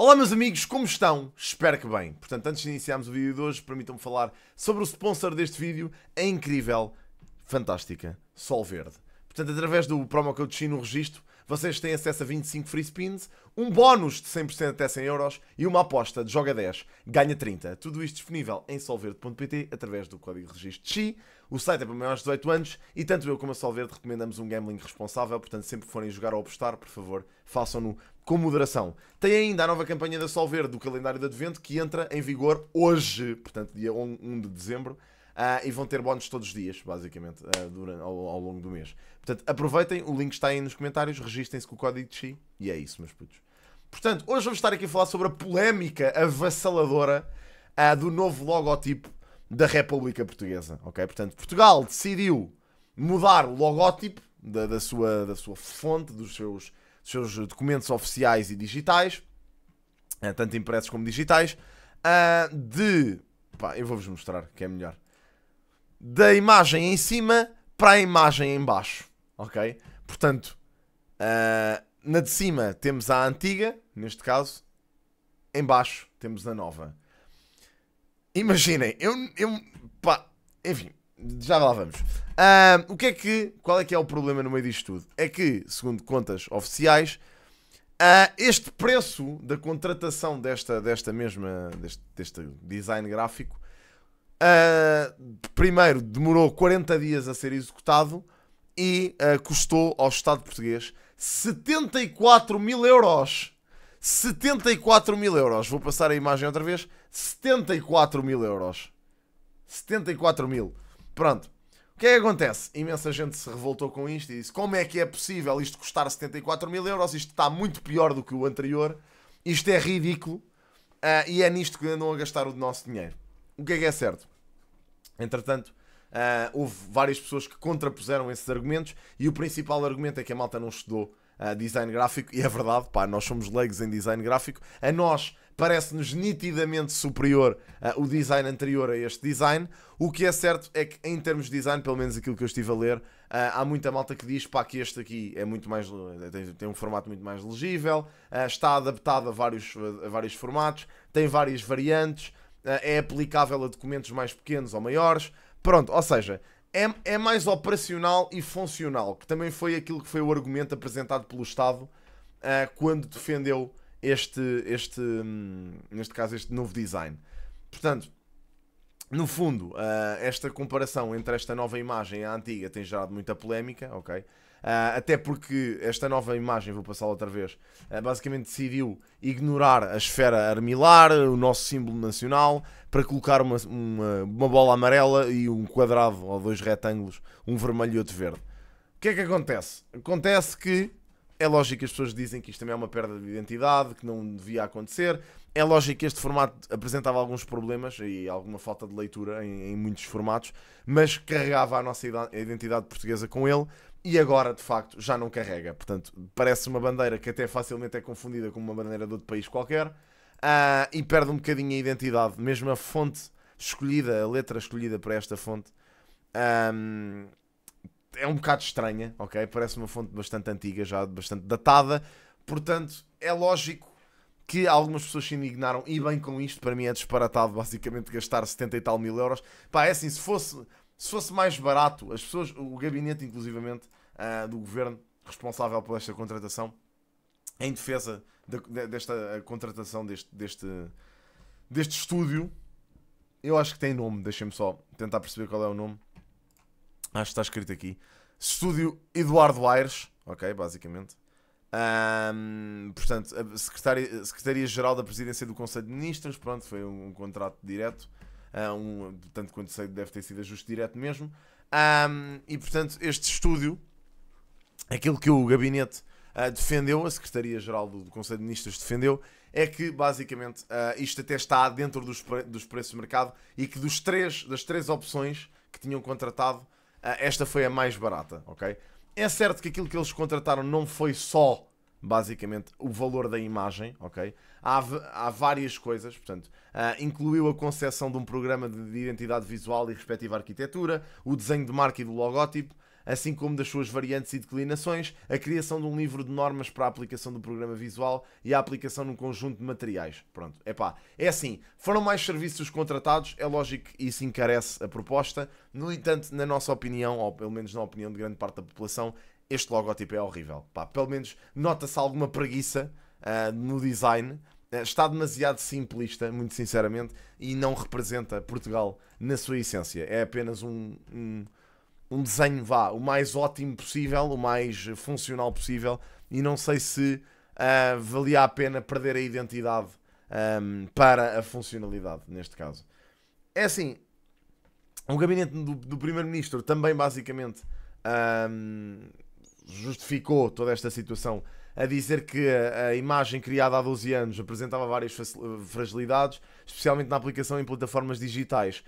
Olá meus amigos, como estão? Espero que bem. Portanto, antes de iniciarmos o vídeo de hoje, permitam-me falar sobre o sponsor deste vídeo, a é incrível, fantástica Sol Verde. Portanto, através do promo code SHIN no registro, vocês têm acesso a 25 free spins, um bónus de 100% até 100 euros e uma aposta de joga 10, ganha 30. Tudo isto disponível em solverde.pt através do código registro XI. O site é para maiores de 18 anos e tanto eu como a Solverde recomendamos um gambling responsável, portanto sempre que forem jogar ou apostar, por favor, façam-no com moderação. Tem ainda a nova campanha da Solverde do calendário de advento que entra em vigor hoje, portanto dia 1 de dezembro. Uh, e vão ter bónus todos os dias, basicamente, uh, durante, ao, ao, longo do mês. Portanto, aproveitem, o link está aí nos comentários, registrem-se com o código de XI e é isso, meus putos. Portanto, hoje vamos estar aqui a falar sobre a polémica avassaladora uh, do novo logotipo da República Portuguesa, ok? Portanto, Portugal decidiu mudar o logótipo da, da sua, da sua fonte, dos seus, dos seus documentos oficiais e digitais, tanto impressos como digitais, de... Pá, eu vou-vos mostrar que é melhor da imagem em cima para a imagem em baixo, ok? Portanto, uh, na de cima temos a antiga, neste caso, em baixo temos a nova. Imaginem, eu, eu pá, enfim, já lá vamos. Uh, o que é que, qual é que é o problema no meio disto tudo? É que, segundo contas oficiais, uh, este preço da contratação desta, desta mesma, deste, deste design gráfico Uh, primeiro, demorou 40 dias a ser executado e uh, custou ao Estado português 74 mil euros. 74 mil euros. Vou passar a imagem outra vez. 74 mil euros. 74 mil. Pronto. O que é que acontece? Imensa gente se revoltou com isto e disse: como é que é possível isto custar 74 mil euros? Isto está muito pior do que o anterior. Isto é ridículo. Uh, e é nisto que andam a gastar o nosso dinheiro o que é que é certo? Entretanto, uh, houve várias pessoas que contrapuseram esses argumentos e o principal argumento é que a malta não estudou uh, design gráfico e é verdade, pá, nós somos leigos em design gráfico. A nós parece-nos nitidamente superior uh, o design anterior a este design. O que é certo é que, em termos de design, pelo menos aquilo que eu estive a ler, uh, há muita malta que diz pá, que este aqui é muito mais, tem, tem um formato muito mais legível, uh, está adaptado a vários, a vários formatos, tem várias variantes. Eh, é aplicável a documentos mais pequenos ou maiores. Pronto, ou seja, é, é mais operacional e funcional, que também foi aquilo que foi o argumento apresentado pelo Estado uh, quando defendeu este, este hum, neste caso, este novo design. Portanto, no fundo, uh, esta comparação entre esta nova imagem e a antiga tem gerado muita polémica, ok? Uh, até porque esta nova imagem, vou passá-la outra vez, uh, basicamente decidiu ignorar a esfera armilar, o nosso símbolo nacional, para colocar uma, uma, uma bola amarela e um quadrado ou dois retângulos, um vermelho e outro verde. O que é que acontece? Acontece que é lógico que as pessoas dizem que isto também é uma perda de identidade, que não devia acontecer. É lógico que este formato apresentava alguns problemas e alguma falta de leitura em, em muitos formatos, mas carregava a nossa identidade portuguesa com ele e agora de facto já não carrega. Portanto, parece uma bandeira que até facilmente é confundida com uma bandeira de outro país qualquer uh, e perde um bocadinho a identidade. Mesmo a fonte escolhida, a letra escolhida para esta fonte um, é um bocado estranha, ok? Parece uma fonte bastante antiga, já bastante datada. Portanto, é lógico que algumas pessoas se indignaram e bem com isto. Para mim é disparatado basicamente gastar 70 e tal mil euros. Pá, é assim, se fosse se fosse mais barato, as pessoas, o gabinete, inclusivamente, uh, do governo responsável por esta contratação, em defesa de, desta contratação deste, deste, deste estúdio, eu acho que tem nome, deixem-me só tentar perceber qual é o nome. Acho que está escrito aqui. Estúdio Eduardo Aires, ok, basicamente. Um, portanto, Secretaria-Geral Secretaria da Presidência do Conselho de Ministros, pronto, foi um, um contrato direto. Ah, um, tanto quanto sei, deve ter sido ajuste direto mesmo. Um, e portanto, este estúdio, aquilo que o gabinete uh, defendeu, a Secretaria-Geral do, do, Conselho de Ministros defendeu, é que basicamente uh, isto até está dentro dos, pre dos preços de mercado e que dos três, das três opções que tinham contratado, uh, esta foi a mais barata, ok? É certo que aquilo que eles contrataram não foi só basicamente o valor da imagem, ok? Há, há várias coisas, portanto, uh, incluiu a concepção de um programa de identidade visual e respectiva arquitetura, o desenho de marca e do logótipo, assim como das suas variantes e declinações, a criação de um livro de normas para a aplicação do programa visual e a aplicação num conjunto de materiais. Pronto, é pá, é assim, foram mais serviços contratados, é lógico que isso encarece a proposta, no entanto, na nossa opinião, ou pelo menos na opinião de grande parte da população, este logotipo é horrível. Pá, pelo menos nota-se alguma preguiça uh, no design. Ah, está demasiado simplista, muito sinceramente, e não representa Portugal na sua essência. É apenas um, um, um desenho, vá, o mais ótimo possível, o mais funcional possível, e não sei se uh, valia a pena perder a identidade um, para a funcionalidade, neste caso. É assim, o gabinete do, do primeiro-ministro também basicamente um, justificou toda esta situação a dizer que a, imagem criada há 12 anos apresentava várias fragilidades, especialmente na aplicação em plataformas digitais.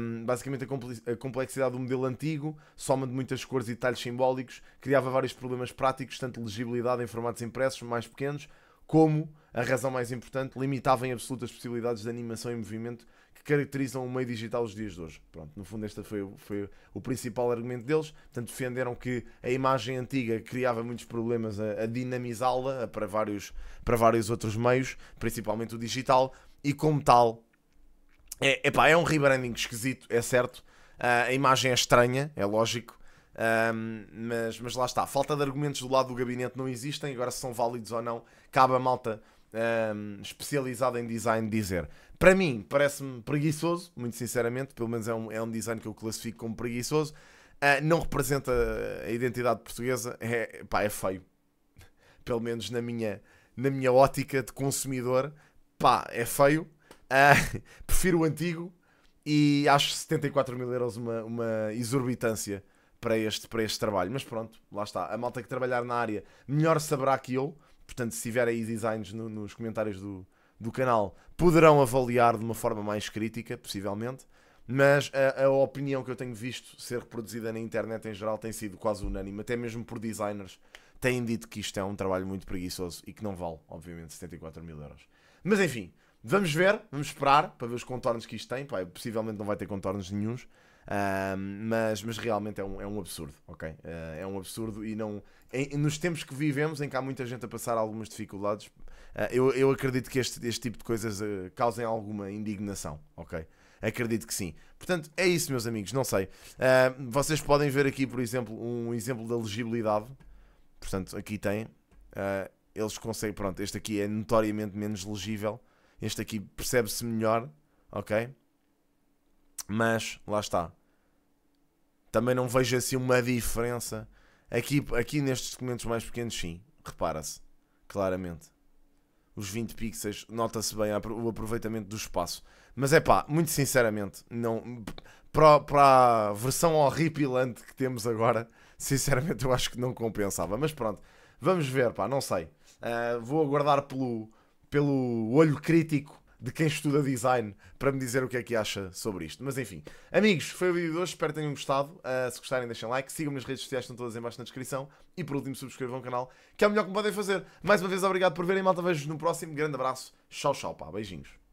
Um, basicamente, a complexidade do modelo antigo, soma de muitas cores e detalhes simbólicos, criava vários problemas práticos, tanto legibilidade em formatos impressos mais pequenos, como, a razão mais importante, limitava em absoluto as possibilidades de animação e movimento caracterizam o meio digital os dias de hoje. Pronto, no fundo, este foi, foi o principal argumento deles. Portanto, defenderam que a imagem antiga criava muitos problemas a, a dinamizá-la para vários, para vários outros meios, principalmente o digital, e como tal, é, epá, é um rebranding esquisito, é certo. Uh, a imagem é estranha, é lógico. Um, mas, mas lá está, falta de argumentos do lado do gabinete não existem, agora se são válidos ou não, cabe a malta um, ehm, especializado em design dizer. Para mim, parece-me preguiçoso, muito sinceramente, pelo menos é um, é um design que eu classifico como preguiçoso. Uh, não representa a identidade portuguesa, é, pá, é feio. Pelo menos na minha, na minha ótica de consumidor, pá, é feio. Uh, prefiro o antigo e acho 74 mil euros uma, uma exorbitância para este, para este trabalho. Mas pronto, lá está. A malta que trabalhar na área melhor saberá que eu. Portanto, se tiver aí designs no, nos comentários do, do canal, poderão avaliar de uma forma mais crítica, possivelmente. Mas a, a, opinião que eu tenho visto ser reproduzida na internet em geral tem sido quase unânime, até mesmo por designers. Têm dito que isto é um trabalho muito preguiçoso e que não vale, obviamente, 74 mil euros. Mas enfim, vamos ver, vamos esperar para ver os contornos que isto tem. pai possivelmente não vai ter contornos nenhums mas, mas realmente é um, é um absurdo, ok? Uh, é um absurdo e não. Em, nos tempos que vivemos, em que há muita gente a passar algumas dificuldades, uh, eu, eu acredito que este, este tipo de coisas eh, causem alguma indignação, ok? Acredito que sim. Portanto, é isso, meus amigos, não sei. vocês podem ver aqui, por exemplo, um exemplo da legibilidade. Portanto, aqui tem. eles conseguem. Pronto, este aqui é notoriamente menos legível. Este aqui percebe-se melhor, ok? Mas, lá está. Também não vejo assim uma diferença. Aqui, aqui nestes documentos mais pequenos, sim. Repara-se. Claramente. Os 20 pixels, nota-se bem o aproveitamento do espaço. Mas é pá, muito sinceramente, não, para, para a versão horripilante que temos agora, sinceramente eu acho que não compensava. Mas pronto, vamos ver, pá, não sei. Uh, vou aguardar pelo, pelo olho crítico de quem estuda design para me dizer o que é que acha sobre isto. Mas enfim, amigos, foi o vídeo de hoje, espero que tenham gostado. Uh, se gostarem, deixem like, sigam-me nas redes sociais, estão todas em baixo na descrição. E por último, subscrevam o canal, que é o melhor que me podem fazer. Mais uma vez, obrigado por verem, malta. Vejo-vos no próximo. Grande abraço, tchau, tchau, pá, beijinhos.